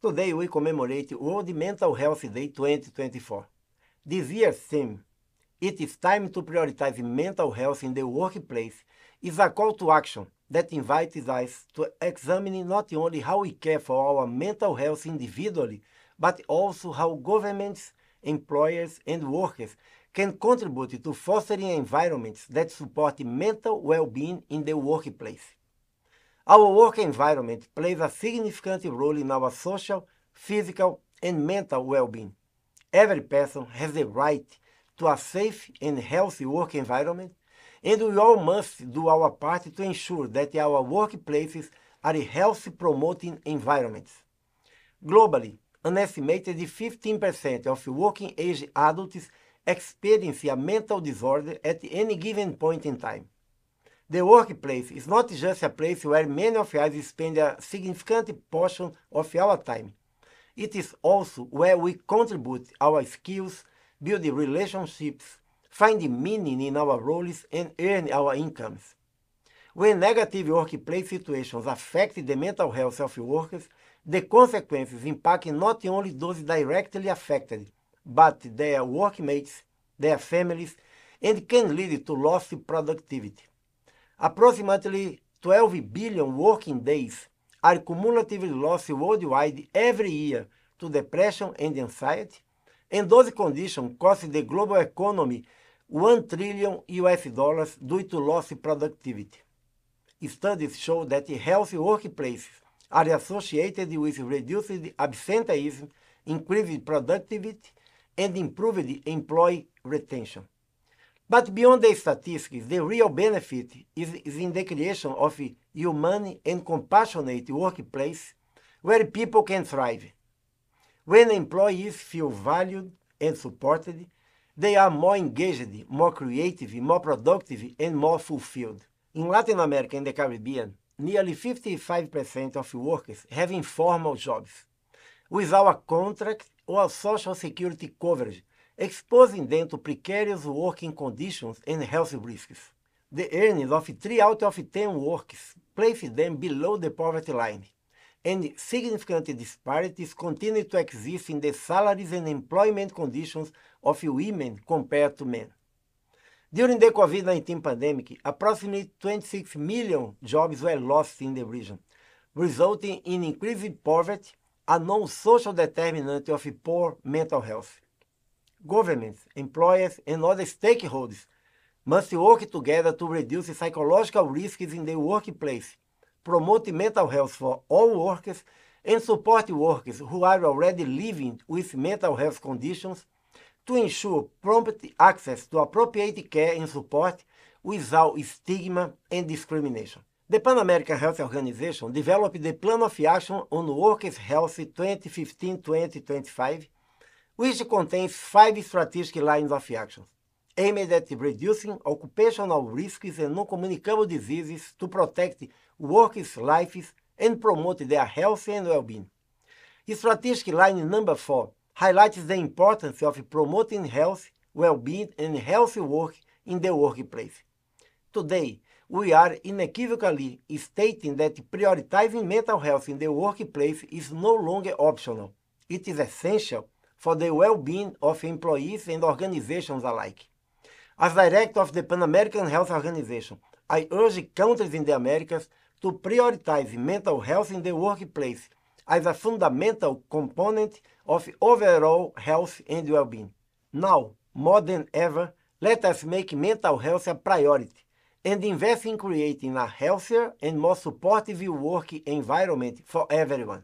Today we commemorate World Mental Health Day 2024. This year's theme, It is time to prioritize mental health in the workplace, is a call to action that invites us to examine not only how we care for our mental health individually, but also how governments, employers, and workers can contribute to fostering environments that support mental well-being in the workplace. Our work environment plays a significant role in our social, physical, and mental well-being. Every person has the right to a safe and healthy work environment, and we all must do our part to ensure that our workplaces are health-promoting environments. Globally, an estimated 15% of working-age adults experience a mental disorder at any given point in time. The workplace is not just a place where many of us spend a significant portion of our time. It is also where we contribute our skills, build relationships, find meaning in our roles, and earn our incomes. When negative workplace situations affect the mental health of workers, the consequences impact not only those directly affected, but their workmates, their families, and can lead to lost productivity. Approximately 12 billion working days are cumulatively lost worldwide every year to depression and anxiety, and those conditions cost the global economy 1 trillion US dollars due to lost productivity. Studies show that healthy workplaces are associated with reduced absenteeism, increased productivity, and improved employee retention. But beyond the statistics, the real benefit is, is in the creation of a human and compassionate workplace where people can thrive. When employees feel valued and supported, they are more engaged, more creative, more productive, and more fulfilled. In Latin America and the Caribbean, nearly 55% of workers have informal jobs. With our contract or social security coverage, exposing them to precarious working conditions and health risks. The earnings of 3 out of 10 workers place them below the poverty line, and significant disparities continue to exist in the salaries and employment conditions of women compared to men. During the COVID-19 pandemic, approximately 26 million jobs were lost in the region, resulting in increased poverty, a non-social determinant of poor mental health governments, employers, and other stakeholders must work together to reduce psychological risks in the workplace, promote mental health for all workers, and support workers who are already living with mental health conditions to ensure prompt access to appropriate care and support without stigma and discrimination. The Pan American Health Organization developed the Plan of Action on Workers' Health 2015-2025 which contains five strategic lines of action aimed at reducing occupational risks and non-communicable diseases to protect workers' lives and promote their health and well-being. Strategic line number four highlights the importance of promoting health, well-being and healthy work in the workplace. Today, we are unequivocally stating that prioritizing mental health in the workplace is no longer optional. It is essential for the well-being of employees and organizations alike. As director of the Pan American Health Organization, I urge countries in the Americas to prioritize mental health in the workplace as a fundamental component of overall health and well-being. Now, more than ever, let us make mental health a priority and invest in creating a healthier and more supportive work environment for everyone.